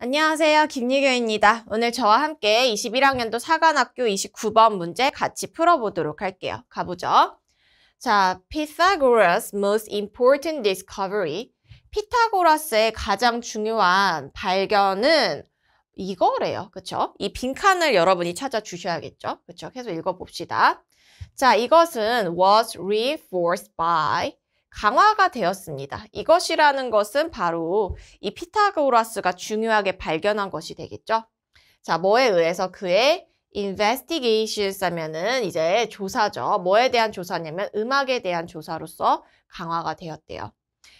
안녕하세요. 김유교입니다. 오늘 저와 함께 21학년도 사관학교 29번 문제 같이 풀어보도록 할게요. 가보죠. 자, Pythagoras' most important discovery. 피타고라스의 가장 중요한 발견은 이거래요. 그쵸? 이 빈칸을 여러분이 찾아주셔야겠죠? 그쵸? 계속 읽어봅시다. 자, 이것은 was reinforced by 강화가 되었습니다. 이것이라는 것은 바로 이 피타고라스가 중요하게 발견한 것이 되겠죠. 자, 뭐에 의해서 그의 investigations 하면은 이제 조사죠. 뭐에 대한 조사냐면 음악에 대한 조사로서 강화가 되었대요.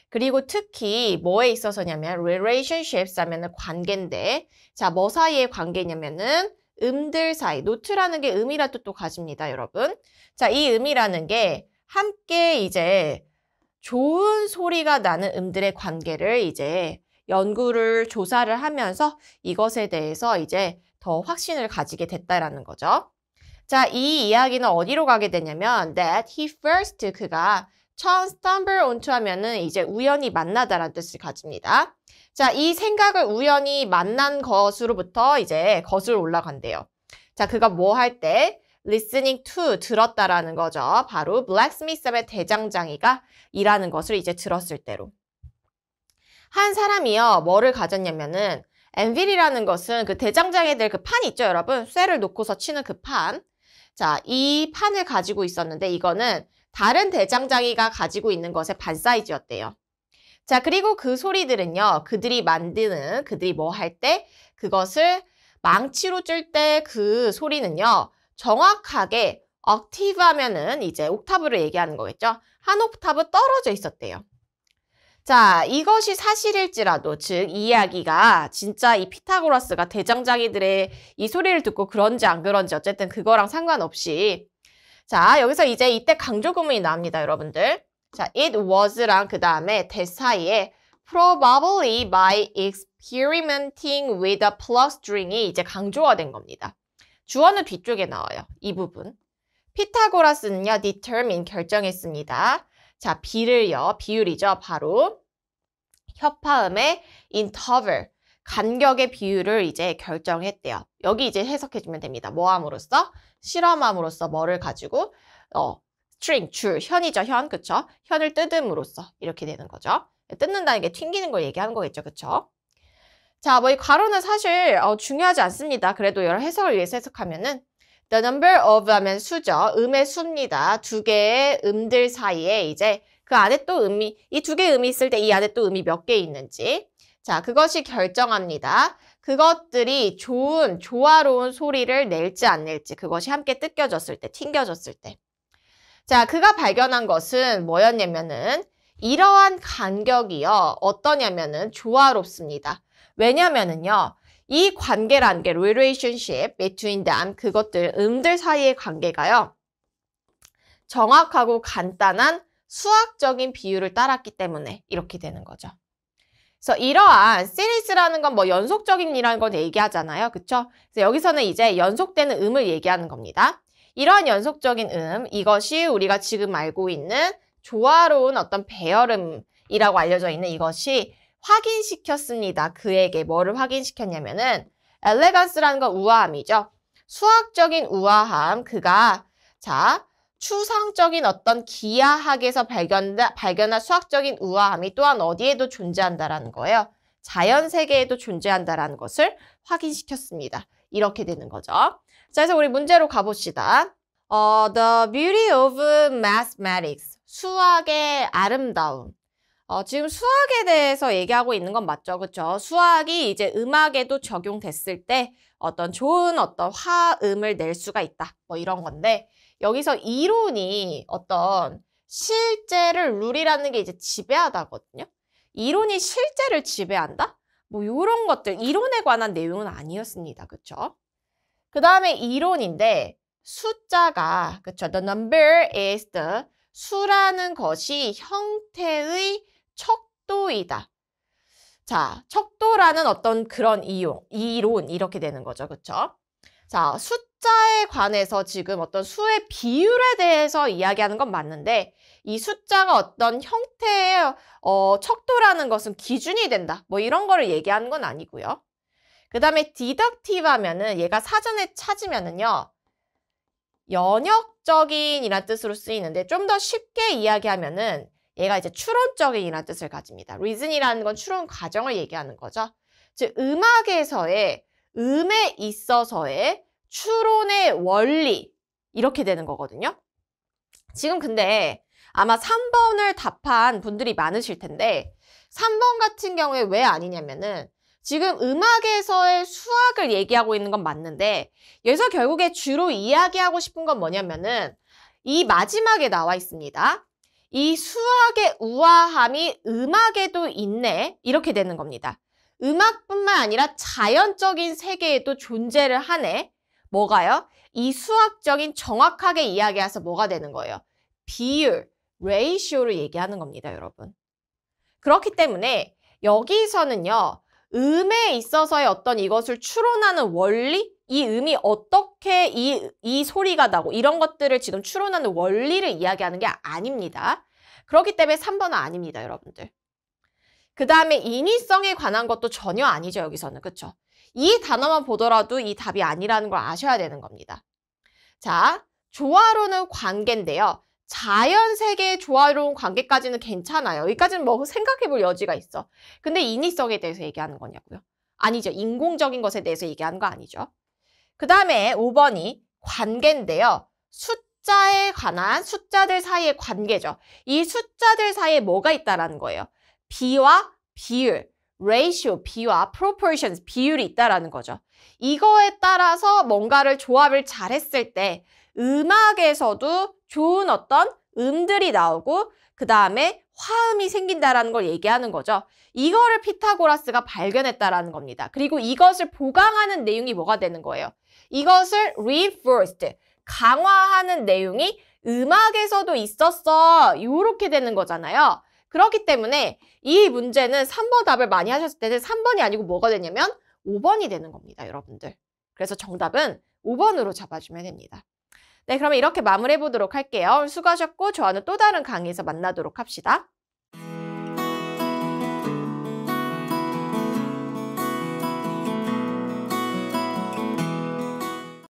그리고 특히 뭐에 있어서냐면 relationships 하면은 관계인데 자, 뭐 사이의 관계냐면은 음들 사이, 노트라는 게 음이라는 또 가집니다, 여러분. 자, 이 음이라는 게 함께 이제 좋은 소리가 나는 음들의 관계를 이제 연구를 조사를 하면서 이것에 대해서 이제 더 확신을 가지게 됐다라는 거죠. 자, 이 이야기는 어디로 가게 되냐면 that he first 그가 처음 stumble onto 하면은 이제 우연히 만나다라는 뜻을 가집니다. 자, 이 생각을 우연히 만난 것으로부터 이제 거슬 올라간대요. 자, 그가 뭐할때 listening to 들었다라는 거죠. 바로 블랙스미스의 대장장이가 일하는 것을 이제 들었을 때로. 한 사람이요. 뭐를 가졌냐면은 엔빌이라는 것은 그대장장이들그 판 있죠, 여러분? 쇠를 놓고서 치는 그 판. 자, 이 판을 가지고 있었는데 이거는 다른 대장장이가 가지고 있는 것의 반 사이즈였대요. 자, 그리고 그 소리들은요. 그들이 만드는, 그들이 뭐 할 때 그것을 망치로 쫄때그 소리는요. 정확하게 octave 하면은 이제 옥타브를 얘기하는 거겠죠. 한 옥타브 떨어져 있었대요. 자, 이것이 사실일지라도, 즉, 이 이야기가 진짜 이 피타고라스가 대장장이들의 이 소리를 듣고 그런지 안 그런지 어쨌든 그거랑 상관없이 자, 여기서 이제 이때 강조 구문이 나옵니다, 여러분들. 자, it was랑 그 다음에 t 사이에 probably by experimenting with a plus string이 이제 강조화된 겁니다. 주어는 뒤쪽에 나와요. 이 부분. 피타고라스는요. determine 결정했습니다. 자, 비를요. 비율이죠. 바로 협화음의 interval 간격의 비율을 이제 결정했대요. 여기 이제 해석해주면 됩니다. 모함으로써 실험함으로써 뭐를 가지고 어, string, 줄, 현이죠. 현, 그쵸? 현을 뜯음으로써 이렇게 되는 거죠. 뜯는다는 게 튕기는 걸 얘기하는 거겠죠. 그쵸? 자, 뭐이 괄호는 사실 어, 중요하지 않습니다. 그래도 여러 해석을 위해서 해석하면은 The number of 하면 수죠. 음의 수입니다. 두 개의 음들 사이에 이제 그 안에 또 음이, 이 두 개의 음이 있을 때 이 안에 또 음이 몇 개 있는지. 자, 그것이 결정합니다. 그것들이 좋은, 조화로운 소리를 낼지 안 낼지. 그것이 함께 뜯겨졌을 때, 튕겨졌을 때. 자, 그가 발견한 것은 뭐였냐면은 이러한 간격이요. 어떠냐면은 조화롭습니다. 왜냐면은요. 이 관계란 게 relationship between them 그것들 음들 사이의 관계가요. 정확하고 간단한 수학적인 비율을 따랐기 때문에 이렇게 되는 거죠. 그래서 이러한 시리즈라는 건 뭐 연속적인이라는 건 얘기하잖아요. 그쵸? 그래서 여기서는 이제 연속되는 음을 얘기하는 겁니다. 이러한 연속적인 음, 이것이 우리가 지금 알고 있는 조화로운 어떤 배열음이라고 알려져 있는 이것이 확인시켰습니다. 그에게 뭐를 확인시켰냐면은 엘레간스라는 건 우아함이죠. 수학적인 우아함, 그가 자 추상적인 어떤 기하학에서 발견, 발견한 수학적인 우아함이 또한 어디에도 존재한다라는 거예요. 자연 세계에도 존재한다라는 것을 확인시켰습니다. 이렇게 되는 거죠. 자, 그래서 우리 문제로 가봅시다. 어, the beauty of mathematics. 수학의 아름다움. 어, 지금 수학에 대해서 얘기하고 있는 건 맞죠. 그쵸 수학이 이제 음악에도 적용됐을 때 어떤 좋은 어떤 화음을 낼 수가 있다. 뭐 이런 건데 여기서 이론이 어떤 실제를 룰이라는 게 이제 지배하다거든요. 이론이 실제를 지배한다? 뭐 이런 것들 이론에 관한 내용은 아니었습니다. 그쵸그 다음에 이론인데 숫자가 그쵸죠 The number is the 수라는 것이 형태의 척도이다. 자, 척도라는 어떤 그런 이용, 이론 이렇게 되는 거죠. 그렇죠? 자, 숫자에 관해서 지금 어떤 수의 비율에 대해서 이야기하는 건 맞는데 이 숫자가 어떤 형태의 어, 척도라는 것은 기준이 된다. 뭐 이런 거를 얘기하는 건 아니고요. 그 다음에 디덕티브 하면은 얘가 사전에 찾으면은요. 연역적인 이란 뜻으로 쓰이는데 좀 더 쉽게 이야기하면은 얘가 이제 추론적인이라는 뜻을 가집니다. reason이라는 건 추론 과정을 얘기하는 거죠. 즉 음악에서의 음에 있어서의 추론의 원리 이렇게 되는 거거든요. 지금 근데 아마 3번을 답한 분들이 많으실 텐데 3번 같은 경우에 왜 아니냐면은 지금 음악에서의 수학을 얘기하고 있는 건 맞는데 여기서 결국에 주로 이야기하고 싶은 건 뭐냐면은 이 마지막에 나와 있습니다. 이 수학의 우아함이 음악에도 있네 이렇게 되는 겁니다. 음악뿐만 아니라 자연적인 세계에도 존재를 하네 뭐가요? 이 수학적인 정확하게 이야기해서 뭐가 되는 거예요? 비율, 레이시오를 얘기하는 겁니다 여러분. 그렇기 때문에 여기서는요 음에 있어서의 어떤 이것을 추론하는 원리 이 음이 어떻게 이, 이 소리가 나고 이런 것들을 지금 추론하는 원리를 이야기하는 게 아닙니다. 그렇기 때문에 3번은 아닙니다, 여러분들. 그 다음에 인위성에 관한 것도 전혀 아니죠, 여기서는. 그쵸? 이 단어만 보더라도 이 답이 아니라는 걸 아셔야 되는 겁니다. 자, 조화로는 관계인데요. 자연 세계의 조화로운 관계까지는 괜찮아요. 여기까지는 뭐 생각해 볼 여지가 있어. 근데 인위성에 대해서 얘기하는 거냐고요. 아니죠. 인공적인 것에 대해서 얘기하는 거 아니죠. 그 다음에 5번이 관계인데요. 숫자에 관한 숫자들 사이의 관계죠. 이 숫자들 사이에 뭐가 있다라는 거예요. 비와 비율, ratio, 비와 proportions, 비율이 있다라는 거죠. 이거에 따라서 뭔가를 조합을 잘했을 때 음악에서도 좋은 어떤 음들이 나오고 그 다음에 화음이 생긴다라는 걸 얘기하는 거죠. 이거를 피타고라스가 발견했다라는 겁니다. 그리고 이것을 보강하는 내용이 뭐가 되는 거예요? 이것을 reinforced, 강화하는 내용이 음악에서도 있었어. 이렇게 되는 거잖아요. 그렇기 때문에 이 문제는 3번 답을 많이 하셨을 때는 3번이 아니고 뭐가 되냐면 5번이 되는 겁니다, 여러분들. 그래서 정답은 5번으로 잡아주면 됩니다. 네, 그러면 이렇게 마무리해 보도록 할게요. 수고하셨고 저와는 또 다른 강의에서 만나도록 합시다.